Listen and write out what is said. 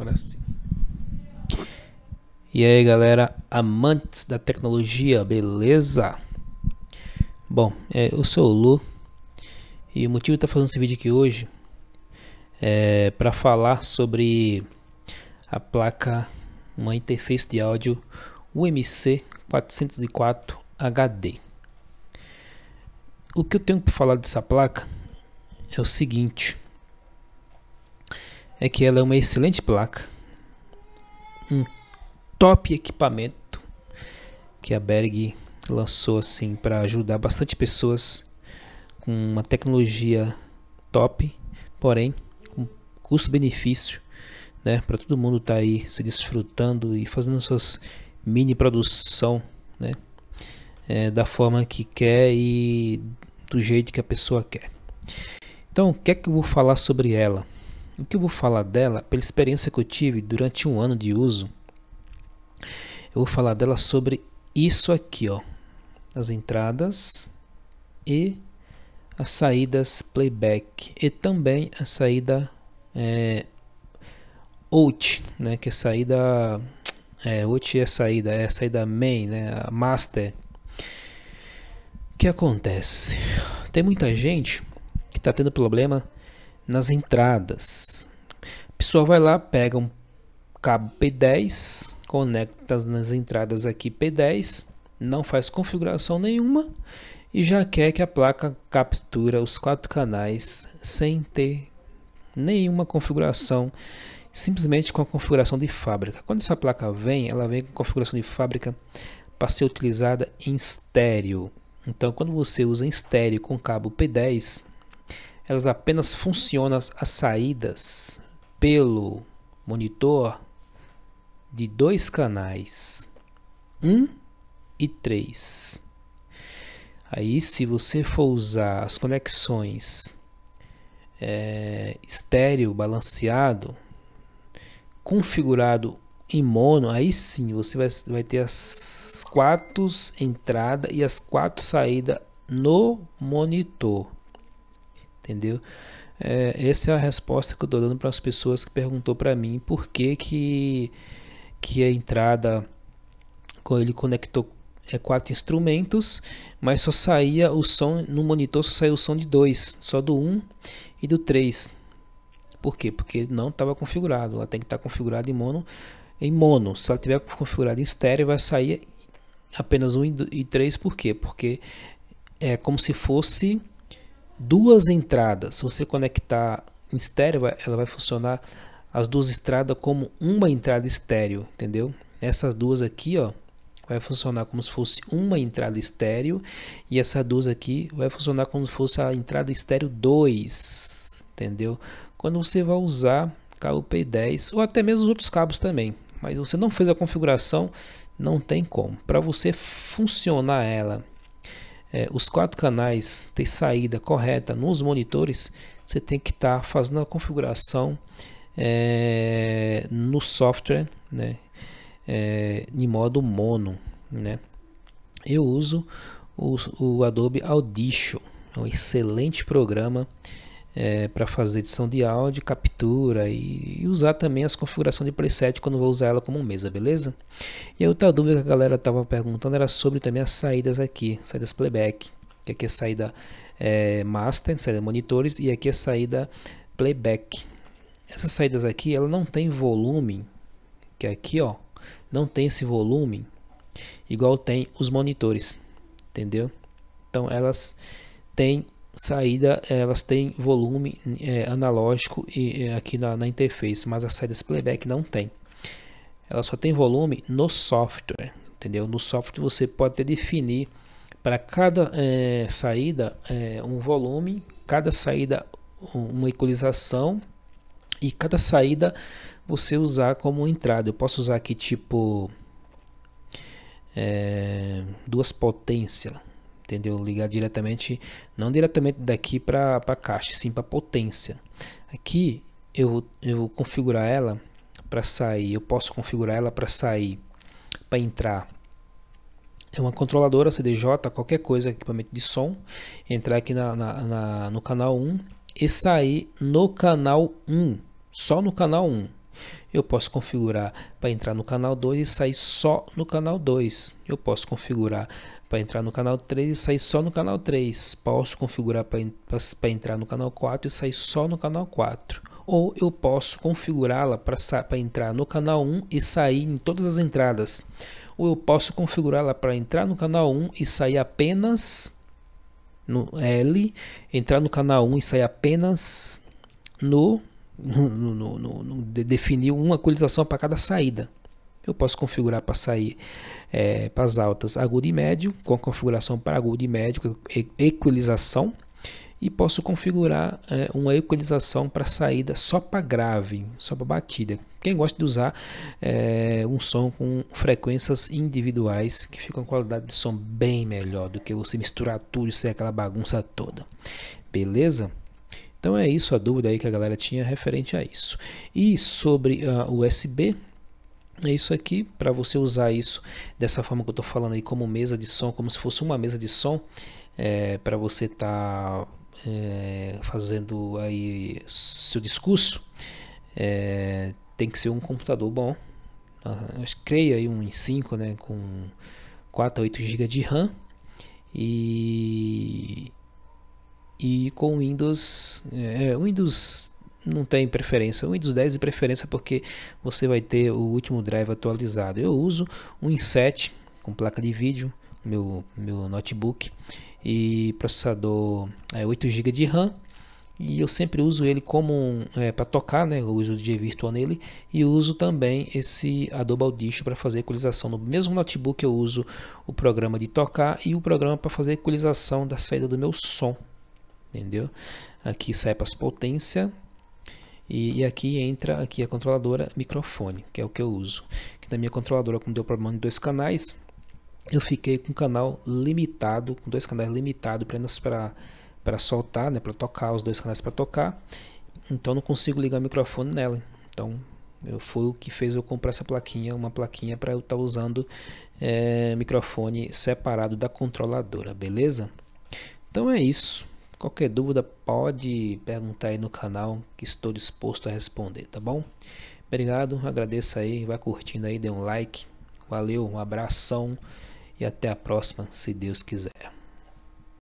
Agora sim. E aí galera, amantes da tecnologia, beleza? Bom, é, eu sou o Lu e o motivo de estar tá fazendo esse vídeo aqui hoje é para falar sobre a placa, uma interface de áudio UMC 404 HD. O que eu tenho para falar dessa placa é o seguinte, é que ela é uma excelente placa, um top equipamento que a Berg lançou assim para ajudar bastante pessoas com uma tecnologia top, porém com custo-benefício, né, para todo mundo estar tá aí se desfrutando e fazendo suas mini produção, né, é, da forma que quer e do jeito que a pessoa quer. Então, o que é que eu vou falar sobre ela? Em que eu vou falar dela pela experiência que eu tive durante um ano de uso. Eu vou falar dela sobre isso aqui, ó, as entradas e as saídas playback e também a saída é, out, né, que é saída é, out é saída, é saída main, né, a master. O que acontece? Tem muita gente que está tendo problema nas entradas. A pessoa vai lá, pega um cabo P10, conecta nas entradas aqui P10, não faz configuração nenhuma e já quer que a placa captura os quatro canais sem ter nenhuma configuração, simplesmente com a configuração de fábrica. Quando essa placa vem, ela vem com configuração de fábrica para ser utilizada em estéreo. Então, quando você usa em estéreo com cabo P10, elas apenas funcionam as saídas pelo monitor de dois canais, 1 e 3. Aí, se você for usar as conexões é, estéreo balanceado, configurado em mono, aí sim você vai, vai ter as quatro entradas e as quatro saídas no monitor entendeu? É, essa é a resposta que eu estou dando para as pessoas que perguntou para mim por que que, que a entrada, com ele conectou é, quatro instrumentos, mas só saía o som, no monitor só saía o som de dois, só do um e do três. Por quê? Porque não estava configurado, ela tem que estar tá configurada em mono, em mono. Se ela tiver configurada em estéreo, vai sair apenas um e três, por quê? Porque é como se fosse duas entradas. Se você conectar em estéreo, ela vai funcionar as duas estradas como uma entrada estéreo, entendeu? Essas duas aqui, ó, vai funcionar como se fosse uma entrada estéreo e essa duas aqui vai funcionar como se fosse a entrada estéreo 2, entendeu? Quando você vai usar cabo P10 ou até mesmo os outros cabos também, mas você não fez a configuração, não tem como. Para você funcionar ela é, os quatro canais ter saída correta nos monitores, você tem que estar tá fazendo a configuração é, no software né, é, em modo mono. Né? Eu uso o, o Adobe Audition, é um excelente programa é, para fazer edição de áudio, captura e, e, usar também as configurações de preset quando vou usar ela como mesa, beleza? E a outra dúvida que a galera estava perguntando era sobre também as saídas aqui, saídas playback, que aqui é saída é, master, saída monitores e aqui é saída playback. Essas saídas aqui, ela não tem volume, que é aqui ó, não tem esse volume igual tem os monitores, entendeu? Então elas têm saída eh, elas têm volume é, analógico e é, aqui na, na, interface, mas as saídas playback não tem. Ela só tem volume no software, entendeu? No software você pode definir para cada é, saída um volume, cada saída uma equalização e cada saída você usar como entrada. Eu posso usar aqui tipo duas potências entendeu? Ligar diretamente, não diretamente daqui para a caixa, sim para potência. Aqui eu vou, eu vou configurar ela para sair, eu posso configurar ela para sair, para entrar. É uma controladora CDJ, qualquer coisa, equipamento de som. Entrar aqui na, na, na no canal 1 e sair no canal 1, só no canal 1. Eu posso configurar para entrar no canal 2 e sair só no canal 2. Eu posso configurar para entrar no canal 3 e sair só no canal 3. Posso configurar para entrar no canal 4 e sair só no canal 4. Ou eu posso configurá-la para entrar no canal 1 e sair em todas as entradas. Ou eu posso configurá-la para entrar no canal 1 e sair apenas no L, entrar no canal 1 e sair apenas no no, no, no, de definir uma equalização para cada saída. Eu posso configurar para sair é, para as altas agudo e médio, com a configuração para agudo e médio, equalização, e posso configurar é, uma equalização para saída só para grave, só para batida. Quem gosta de usar é, um som com frequências individuais, que fica uma qualidade de som bem melhor do que você misturar tudo e ser aquela bagunça toda. Beleza? Então é isso a dúvida aí que a galera tinha referente a isso. E sobre a ah, USB, é isso aqui, para você usar isso dessa forma que eu estou falando aí como mesa de som, como se fosse uma mesa de som, é, para você estar tá, é, fazendo aí seu discurso, é, tem que ser um computador bom. Ah, eu creio aí um i5, né, com 4 a 8 GB de RAM e e com Windows, é, Windows não tem preferência. O Windows 10 de preferência porque você vai ter o último drive atualizado. Eu uso um i7 com placa de vídeo, meu, meu notebook e processador é, 8 GB de RAM. E eu sempre uso ele como é, para tocar, né? Eu uso o DJ Virtual nele e uso também esse Adobe Audition para fazer equalização. No mesmo notebook eu uso o programa de tocar e o programa para fazer equalização da saída do meu som, entendeu? Aqui sai para as potência e, e, aqui entra aqui é a controladora microfone, que é o que eu uso. Que na minha controladora, quando deu problema de dois canais, eu fiquei com um canal limitado, com dois canais limitados apenas para para soltar, né, para tocar os dois canais para tocar. Então não consigo ligar o microfone nela. Então eu, foi o que fez eu comprar essa plaquinha, uma plaquinha para eu estar tá usando é, microfone separado da controladora, beleza? Então é isso. Qualquer dúvida pode perguntar aí no canal que estou disposto a responder, tá bom? Obrigado, agradeço aí, vai curtindo aí, dê um like. Valeu, um abração e até a próxima, se Deus quiser.